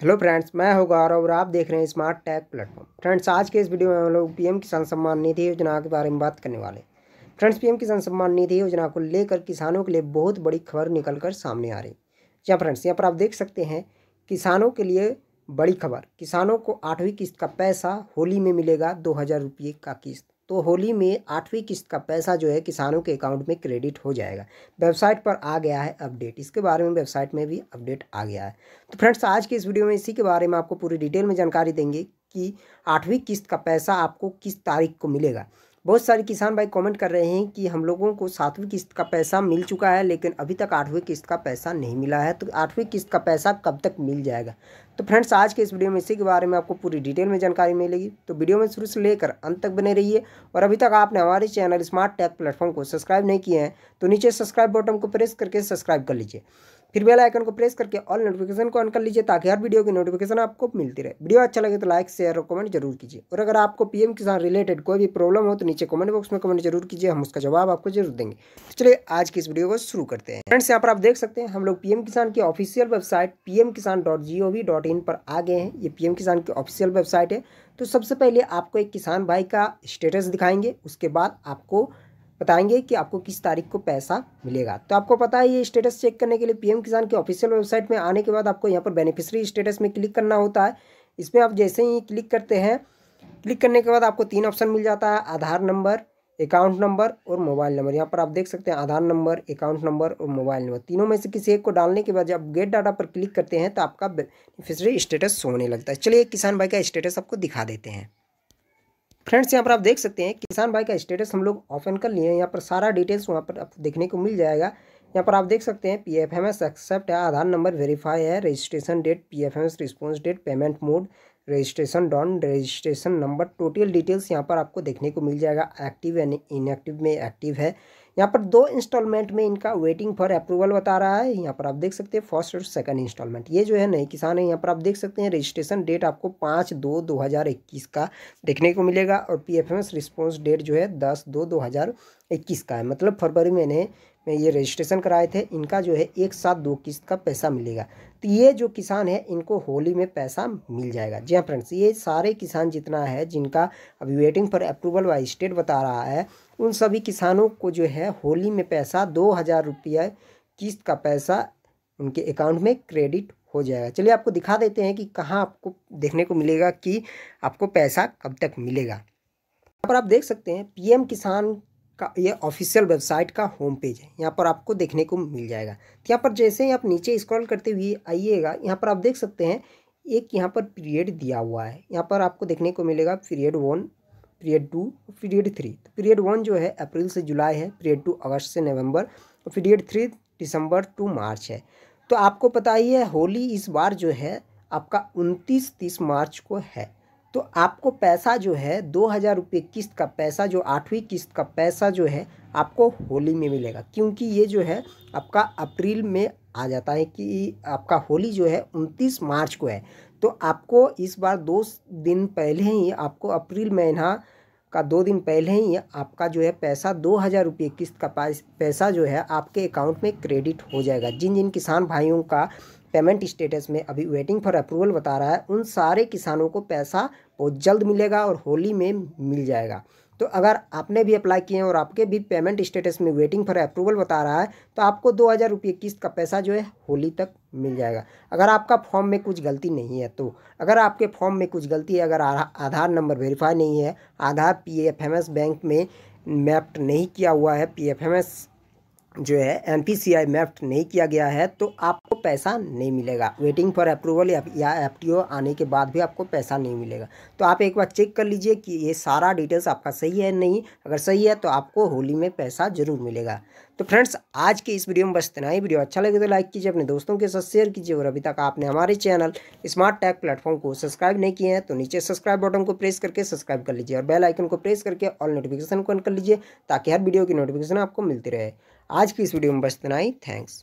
hello friends मैं हूं गौरव और आप देख रहे हैं स्मार्ट टैग प्लेटफॉर्म फ्रेंड्स आज के इस वीडियो में हम लोग पीएम किसान सम्मान निधि योजना के बारे में बात करने वाले फ्रेंड्स पीएम किसान सम्मान निधि योजना को लेकर किसानों के लिए बहुत बड़ी खबर निकल कर सामने आ रही जहाँ फ्रेंड्स यहाँ पर आप देख सकते हैं किसानों के लिए बड़ी खबर किसानों को आठवीं किस्त का पैसा होली में मिलेगा दो हज़ार रुपये का किस्त तो होली में आठवीं किस्त का पैसा जो है किसानों के अकाउंट में क्रेडिट हो जाएगा वेबसाइट पर आ गया है अपडेट इसके बारे में वेबसाइट में भी अपडेट आ गया है तो फ्रेंड्स आज के इस वीडियो में इसी के बारे में आपको पूरी डिटेल में जानकारी देंगे कि आठवीं किस्त का पैसा आपको किस तारीख को मिलेगा बहुत सारे किसान भाई कमेंट कर रहे हैं कि हम लोगों को सातवीं किस्त का पैसा मिल चुका है लेकिन अभी तक आठवीं किस्त का पैसा नहीं मिला है तो आठवीं किस्त का पैसा कब तक मिल जाएगा तो फ्रेंड्स आज के इस वीडियो में इसी के बारे में आपको पूरी डिटेल में जानकारी मिलेगी तो वीडियो में शुरू से लेकर अंत तक बने रहिए और अभी तक आपने हमारे चैनल स्मार्ट टैप प्लेटफॉर्म को सब्सक्राइब नहीं किए हैं तो नीचे सब्सक्राइब बटन को प्रेस करके सब्सक्राइब कर लीजिए फिर बेल आइकन को प्रेस करके ऑल नोटिफिकेशन को ऑन कर लीजिए ताकि हर वीडियो की नोटिफिकेशन आपको मिलती रहे वीडियो अच्छा लगे तो लाइक शेयर और कमेंट जरूर कीजिए और अगर आपको पीएम किसान रिलेटेड कोई भी प्रॉब्लम हो तो नीचे कमेंट बॉक्स में कमेंट जरूर कीजिए हम उसका जवाब आपको जरूर देंगे तो चलिए आज की इस वीडियो को शुरू करते हैं फ्रेंड्स यहाँ पर आप देख सकते हैं हम लोग पीएम किसान की official website PM Kisan dot G O V dot in पर आ गए हैं ये पीएम किसान की ऑफिशियल वेबसाइट है तो सबसे पहले आपको एक किसान भाई का स्टेटस दिखाएंगे उसके बाद आपको बताएंगे कि आपको किस तारीख को पैसा मिलेगा तो आपको पता है ये स्टेटस चेक करने के लिए पीएम किसान के ऑफिशियल वेबसाइट में आने के बाद आपको यहाँ पर बेनिफिशियरी स्टेटस में क्लिक करना होता है इसमें आप जैसे ही क्लिक करते हैं क्लिक करने के बाद आपको तीन ऑप्शन मिल जाता है आधार नंबर अकाउंट नंबर और मोबाइल नंबर यहाँ पर आप देख सकते हैं आधार नंबर अकाउंट नंबर और मोबाइल नंबर तीनों में से किसी एक को डालने के बाद जब गेट डाटा पर क्लिक करते हैं तो आपका बेनिफिशरी स्टेटस होने लगता है चलिए किसान भाई का स्टेटस आपको दिखा देते हैं फ्रेंड्स यहाँ पर आप देख सकते हैं किसान भाई का स्टेटस हम लोग ओपन कर लिए हैं यहाँ पर सारा डिटेल्स वहाँ पर आपको देखने को मिल जाएगा यहाँ पर आप देख सकते हैं P F M S accept है आधार नंबर वेरीफाई है registration date P F M S response date payment mode registration done registration number total details यहाँ पर आपको देखने को मिल जाएगा एक्टिव यानी इनएक्टिव में एक्टिव है यहाँ पर दो इंस्टॉलमेंट में इनका वेटिंग फॉर अप्रूवल बता रहा है यहाँ पर आप देख सकते हैं फर्स्ट और सेकंड इंस्टॉलमेंट ये जो है नए किसान है यहाँ पर आप देख सकते हैं रजिस्ट्रेशन डेट आपको पाँच दो दो हज़ार इक्कीस का देखने को मिलेगा और P F M S response date जो है दस दो दो हज़ार इक्कीस का है मतलब फरवरी महीने में ये रजिस्ट्रेशन कराए थे इनका जो है एक साथ दो किस्त का पैसा मिलेगा तो ये जो किसान है इनको होली में पैसा मिल जाएगा जी हाँ फ्रेंड्स ये सारे किसान जितना है जिनका अभी waiting for approval by state बता रहा है उन सभी किसानों को जो है होली में पैसा दो हज़ार रुपये किस्त का पैसा उनके अकाउंट में क्रेडिट हो जाएगा चलिए आपको दिखा देते हैं कि कहाँ आपको देखने को मिलेगा कि आपको पैसा कब तक मिलेगा यहाँ पर आप देख सकते हैं पीएम किसान का ये ऑफिशियल वेबसाइट का होम पेज है यहाँ पर आपको देखने को मिल जाएगा तो यहाँ पर जैसे ही आप नीचे स्क्रॉल करते हुए आइएगा यहाँ पर आप देख सकते हैं एक यहाँ पर पीरियड दिया हुआ है यहाँ पर आपको देखने को मिलेगा period one period two period three तो पीरियड वन जो है अप्रैल से जुलाई है पीरियड टू अगस्त से नवंबर और पीरियड थ्री दिसंबर टू मार्च है तो आपको पता ही है होली इस बार जो है आपका उनतीस तीस मार्च को है तो आपको पैसा जो है दो हज़ार रुपये किस्त का पैसा जो आठवीं किस्त का पैसा जो है आपको होली में मिलेगा क्योंकि ये जो है आपका अप्रैल में आ जाता है कि आपका होली जो है उनतीस मार्च को है तो आपको इस बार दो दिन पहले ही आपको अप्रैल महीना का दो दिन पहले ही आपका जो है पैसा दो हज़ार रुपये किस्त का पैसा जो है आपके अकाउंट में क्रेडिट हो जाएगा जिन जिन किसान भाइयों का पेमेंट स्टेटस में अभी वेटिंग फॉर अप्रूवल बता रहा है उन सारे किसानों को पैसा बहुत जल्द मिलेगा और होली में मिल जाएगा तो अगर आपने भी अप्लाई किए हैं और आपके भी पेमेंट स्टेटस में वेटिंग फॉर अप्रूवल बता रहा है तो आपको दो हज़ार रुपये किस्त का पैसा जो है होली तक मिल जाएगा अगर आपका फॉर्म में कुछ गलती नहीं है तो अगर आपके फॉर्म में कुछ गलती है अगर आधार नंबर वेरीफाई नहीं है Aadhaar P F M S bank में मैप्ट नहीं किया हुआ है पी एफ एम एस जो है एम पी सी आई मैफ्ट नहीं किया गया है तो आपको पैसा नहीं मिलेगा वेटिंग फॉर अप्रूवल या एफ टी ओ आने के बाद भी आपको पैसा नहीं मिलेगा तो आप एक बार चेक कर लीजिए कि ये सारा डिटेल्स आपका सही है नहीं अगर सही है तो आपको होली में पैसा ज़रूर मिलेगा तो फ्रेंड्स आज के इस वीडियो में बस इतना ही वीडियो अच्छा लगे तो लाइक कीजिए अपने दोस्तों के साथ शेयर कीजिए और अभी तक आपने हमारे चैनल स्मार्ट टैग प्लेटफॉर्म को सब्सक्राइब नहीं किए हैं तो नीचे सब्सक्राइब बटन को प्रेस करके सब्सक्राइब कर लीजिए और बेल आइकन को प्रेस करके ऑल नोटिफिकेशन को ऑन कर लीजिए ताकि हर वीडियो की नोटिफिकेशन आपको मिलती रहे आज की इस वीडियो में बस इतना ही थैंक्स